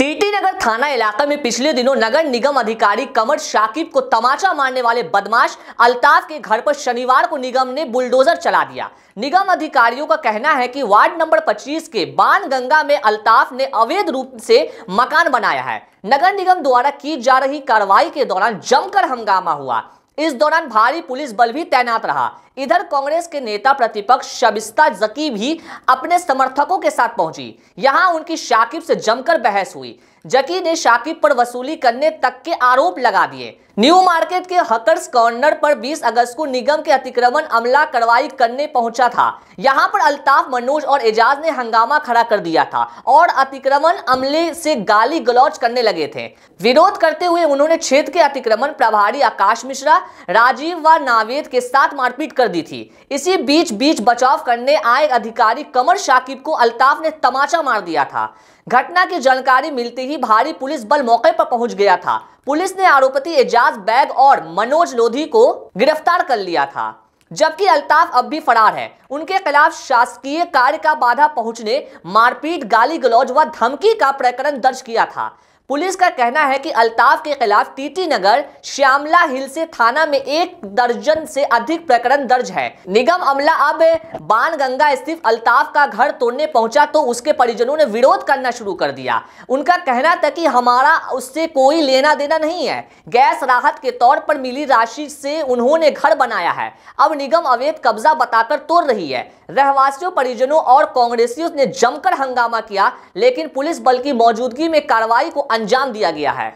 TT नगर थाना इलाका में पिछले दिनों नगर निगम अधिकारी कमर शाकिब को तमाचा मारने वाले बदमाश अल्ताफ के घर पर शनिवार को निगम ने बुलडोजर चला दिया निगम अधिकारियों का कहना है कि वार्ड नंबर 25 के बान गंगा में अल्ताफ ने अवैध रूप से मकान बनाया है नगर निगम द्वारा की जा रही कार्रवाई के दौरान जमकर हंगामा हुआ इस दौरान भारी पुलिस बल भी तैनात रहा इधर कांग्रेस के नेता प्रतिपक्ष शबिस्ता जकी भी अपने समर्थकों के साथ पहुंची यहां उनकी शाकिब से जमकर बहस हुई जकी ने शाकिब पर वसूली करने तक के आरोप लगा दिए न्यू मार्केट के हकर्स कॉर्नर पर 20 अगस्त को निगम के अतिक्रमण अमला कार्रवाई करने पहुंचा था यहां पर अल्ताफ मनोज और एजाज ने हंगामा खड़ा कर दिया था और अतिक्रमण अमले से गाली गलौज करने लगे थे विरोध करते हुए उन्होंने क्षेत्र के अतिक्रमण प्रभारी आकाश मिश्रा राजीव व नावेद के साथ मारपीट कर दी थी इसी बीच बीच बचाव करने आए अधिकारी कमर शाकिब को अल्ताफ ने तमाचा मार दिया था घटना की जानकारी मिलते ही भारी पुलिस बल मौके पर पहुंच गया था पुलिस ने आरोपी एजाज बैग और मनोज लोधी को गिरफ्तार कर लिया था जबकि अल्ताफ अब भी फरार है उनके खिलाफ शासकीय कार्य का बाधा पहुंचने मारपीट गाली गलौज व धमकी का प्रकरण दर्ज किया था पुलिस का कहना है कि अल्ताफ के खिलाफ टीटी नगर श्यामला हिल से थाना में एक दर्जन से अधिक प्रकरण दर्ज है निगम अमला अब बानगंगा स्थित अल्ताफ का घर तोड़ने पहुंचा तो उसके परिजनों ने विरोध करना शुरू कर दिया उनका कहना था कि हमारा उससे कोई लेना देना नहीं है गैस राहत के तौर पर मिली राशि से उन्होंने घर बनाया है अब निगम अवैध कब्जा बताकर तोड़ रही है रहवासियों परिजनों और कांग्रेसियों ने जमकर हंगामा किया लेकिन पुलिस बल की मौजूदगी में कार्रवाई को अंजाम दिया गया है